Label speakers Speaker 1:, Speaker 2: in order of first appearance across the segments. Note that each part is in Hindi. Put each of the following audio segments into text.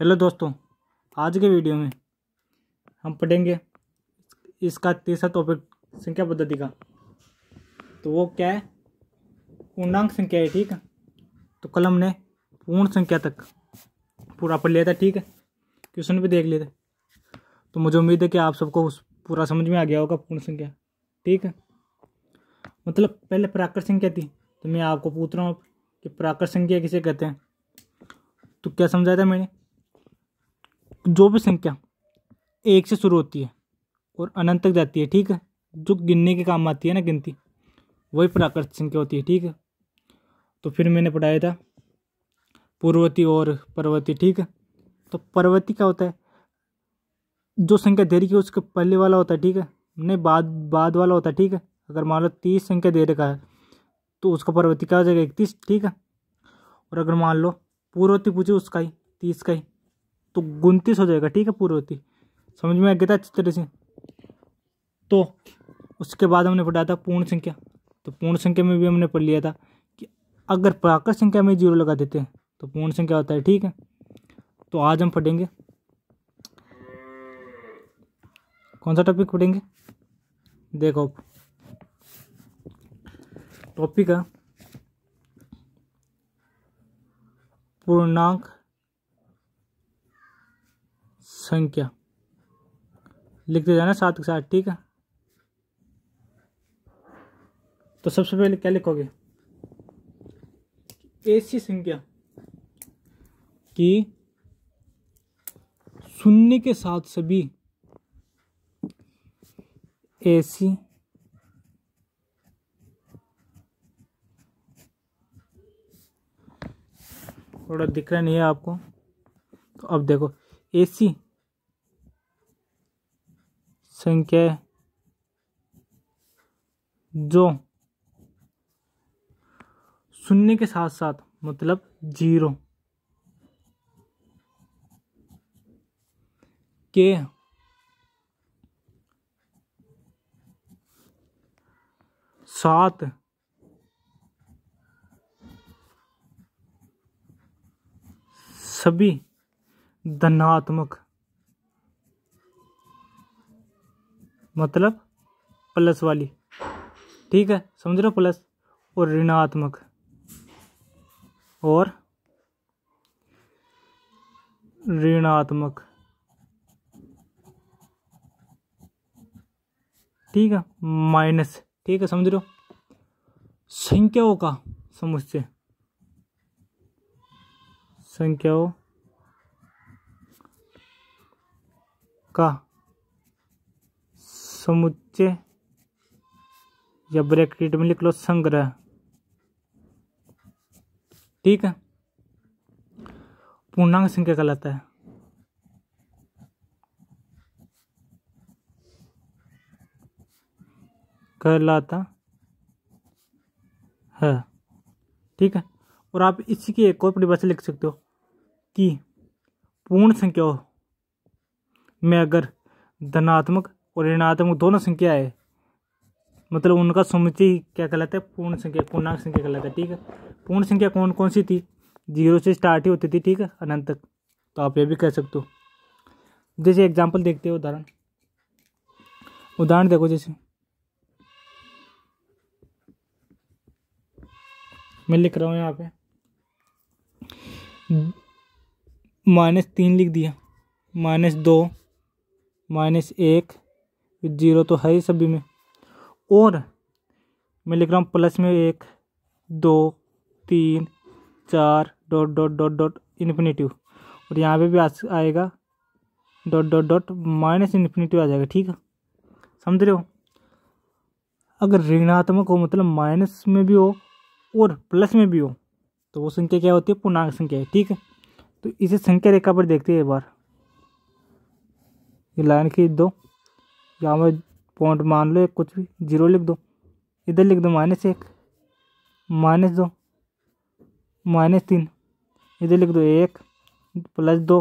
Speaker 1: हेलो दोस्तों आज के वीडियो में हम पढ़ेंगे इसका तीसरा टॉपिक संख्या पद्धति का तो वो क्या है पूर्णांक संख्या है ठीक है तो कल हमने पूर्ण संख्या तक पूरा पढ़ लिया था ठीक है क्वेश्चन भी देख लिए थे तो मुझे उम्मीद है कि आप सबको पूरा समझ में आ गया होगा पूर्ण संख्या ठीक है मतलब पहले प्राकृत संख्या थी तो मैं आपको पूछ रहा हूँ कि प्राकृत संख्या किसे कहते हैं तो क्या समझाया था मैंने जो भी संख्या एक से शुरू होती है और अनंत तक जाती है ठीक है जो गिनने के काम आती है ना गिनती वही प्राकृत संख्या होती है ठीक है तो फिर मैंने पढ़ाया था पूर्वती और पर्वती ठीक है तो पर्वती क्या होता है जो संख्या दे रही है उसके पहले वाला होता है ठीक है नहीं बाद बाद वाला होता है ठीक है अगर मान लो तीस संख्या दे रखा है तो उसका पर्वती क्या हो जाएगा इकतीस ठीक है और अगर मान लो पूर्वती पूछे उसका ही तीस का ही तो उनतीस हो जाएगा ठीक है पूरे होती समझ में आ गया था अच्छी तरह से तो उसके बाद हमने पढ़ा था पूर्ण संख्या तो पूर्ण संख्या में भी हमने पढ़ लिया था कि अगर प्राकृत संख्या में जीरो लगा देते हैं तो पूर्ण संख्या होता है ठीक है तो आज हम पढ़ेंगे कौन सा टॉपिक पढ़ेंगे देखो टॉपिक है पूर्णांक संख्या लिखते जाना सात के साथ ठीक है तो सबसे पहले क्या लिखोगे ऐसी संख्या कि शून्य के साथ सभी ऐसी थोड़ा दिख रहा नहीं है आपको तो अब देखो एसी संख्या जो शून्य के साथ साथ मतलब जीरो के साथ सभी धनात्मक मतलब प्लस वाली ठीक है समझ रहे हो प्लस और ऋणात्मक और ऋणात्मक ठीक है माइनस ठीक है समझ रहे हो संख्याओं का समुच्चय संख्याओं का समुच्चय या ब्रैकेट में लिख लो संग्रह ठीक है पूर्णांक संख्या कहलाता है कहलाता है ठीक है और आप इसी की एक और परिभाषा लिख सकते हो कि पूर्ण संख्या में अगर धनात्मक और ऋणात्मक दोनों संख्या है मतलब उनका समुचि क्या कहलाता है पूर्ण संख्या पूर्णांक संख्या कहलाता है ठीक है पूर्ण संख्या कौन कौन सी थी जीरो से स्टार्ट ही होती थी ठीक है अनंत तक तो आप ये भी कह सकते हो जैसे एग्जाम्पल देखते हो उदाहरण उदाहरण देखो जैसे मैं लिख रहा हूँ यहाँ पे माइनस तीन लिख दिया माइनस दो माइनस एक जीरो तो है ही सभी में और मैं लिख रहा हूँ प्लस में एक दो तीन चार dot dot dot dot infinitive और यहाँ पे भी आ, आएगा dot dot dot minus infinitive आ जाएगा ठीक है समझ रहे हो अगर ऋणात्मक हो मतलब माइनस में भी हो और प्लस में भी हो तो वो संख्या क्या होती है पूर्णांक संख्या है ठीक है तो इसे संख्या रेखा पर देखते हैं एक बार ये लाइन खींच दो या मैं पॉइंट मान लो कुछ भी जीरो लिख दो इधर लिख दो माइनस एक माइनस दो माइनस तीन इधर लिख दो एक प्लस दो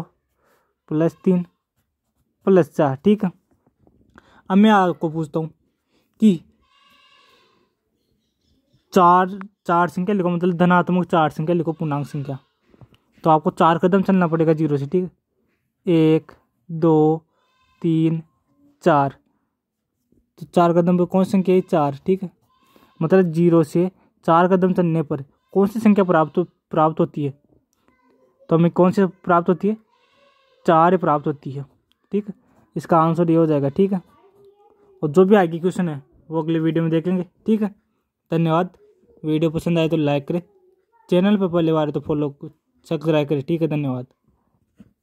Speaker 1: प्लस तीन प्लस चार ठीक है अब मैं आपको पूछता हूँ कि चार चार संख्या लिखो मतलब धनात्मक चार संख्या लिखो पूर्णांक संख्या तो आपको चार कदम चलना पड़ेगा जीरो से ठीक है एक दो तीन चार तो चार कदम पर कौन सी संख्या है चार ठीक है मतलब जीरो से चार कदम चलने पर कौन सी संख्या प्राप्त प्राप्त होती है तो हमें कौन सी प्राप्त होती है चार प्राप्त होती है ठीक है इसका आंसर ये हो जाएगा ठीक है और जो भी आगे क्वेश्चन है वो अगले वीडियो में देखेंगे ठीक है धन्यवाद वीडियो पसंद आए तो लाइक करें चैनल पर पहले बार तो फॉलो सब्सक्राइब करें ठीक है धन्यवाद